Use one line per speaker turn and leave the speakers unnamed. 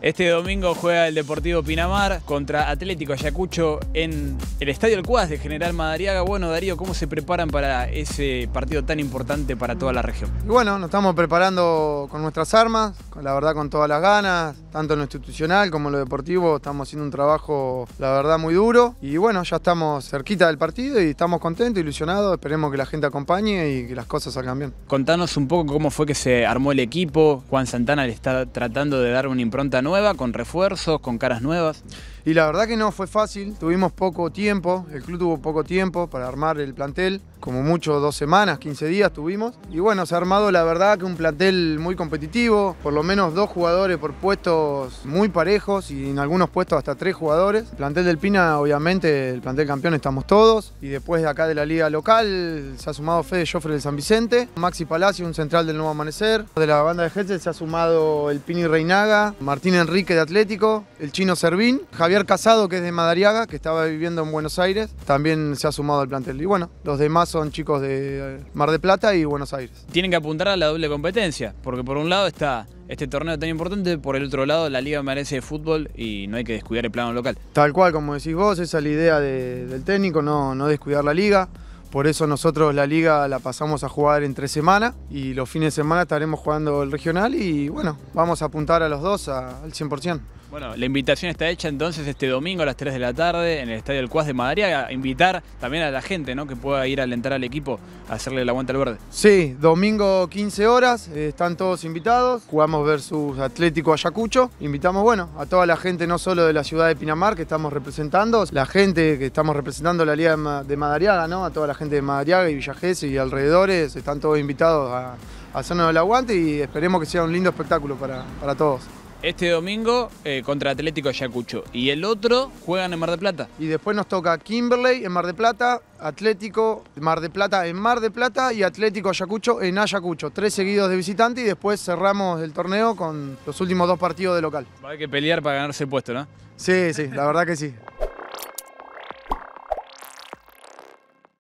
Este domingo juega el Deportivo Pinamar contra Atlético Ayacucho en el Estadio El Cuas de General Madariaga. Bueno, Darío, ¿cómo se preparan para ese partido tan importante para toda la región?
bueno, nos estamos preparando con nuestras armas, con la verdad con todas las ganas, tanto en lo institucional como en lo deportivo estamos haciendo un trabajo, la verdad, muy duro. Y bueno, ya estamos cerquita del partido y estamos contentos, ilusionados. Esperemos que la gente acompañe y que las cosas salgan bien.
Contanos un poco cómo fue que se armó el equipo. Juan Santana le está tratando de dar una impronta
nueva, con refuerzos, con caras nuevas. Y la verdad que no fue fácil. Tuvimos poco tiempo, el club tuvo poco tiempo para armar el plantel como mucho dos semanas, 15 días tuvimos. Y bueno, se ha armado la verdad que un plantel muy competitivo, por lo menos dos jugadores por puestos muy parejos y en algunos puestos hasta tres jugadores. plantel del Pina, obviamente, el plantel campeón estamos todos. Y después de acá de la liga local se ha sumado Fede Joffre del San Vicente, Maxi Palacio, un central del Nuevo Amanecer. De la banda de Hetzel se ha sumado el Pini Reinaga, Martín Enrique de Atlético, el Chino Servín, Javier Casado que es de Madariaga, que estaba viviendo en Buenos Aires, también se ha sumado al plantel. Y bueno, los demás son chicos de eh, Mar de Plata y Buenos Aires.
Tienen que apuntar a la doble competencia, porque por un lado está este torneo tan importante, por el otro lado la Liga Merece de Fútbol y no hay que descuidar el plano local.
Tal cual, como decís vos, esa es la idea del técnico, no, descuidar la liga. Por eso nosotros la liga la pasamos a jugar en tres semanas y los fines de semana estaremos jugando el regional y bueno, vamos a apuntar a los dos al 100%.
Bueno, la invitación está hecha entonces este domingo a las 3 de la tarde en el Estadio del Cuas de Madariaga, a invitar también a la gente ¿no? que pueda ir a alentar al equipo a hacerle el aguante al verde.
Sí, domingo 15 horas, eh, están todos invitados, jugamos versus Atlético Ayacucho, invitamos bueno a toda la gente no solo de la ciudad de Pinamar que estamos representando, la gente que estamos representando la Liga de, Madariaga, ¿no? a toda la gente de Madariaga y Villajes y alrededores, están todos invitados a, hacernos el aguante y esperemos que sea un lindo espectáculo para, para todos
este domingo eh, contra Atlético Ayacucho. Y el otro juegan en Mar de Plata.
Y después nos toca Kimberley en Mar de Plata, Atlético Mar de Plata en Mar de Plata y Atlético Ayacucho en Ayacucho. Tres seguidos de visitante y después cerramos el torneo con los últimos dos partidos de local.
Va a haber que pelear para ganarse el puesto, ¿no?
Sí, sí, la verdad que sí.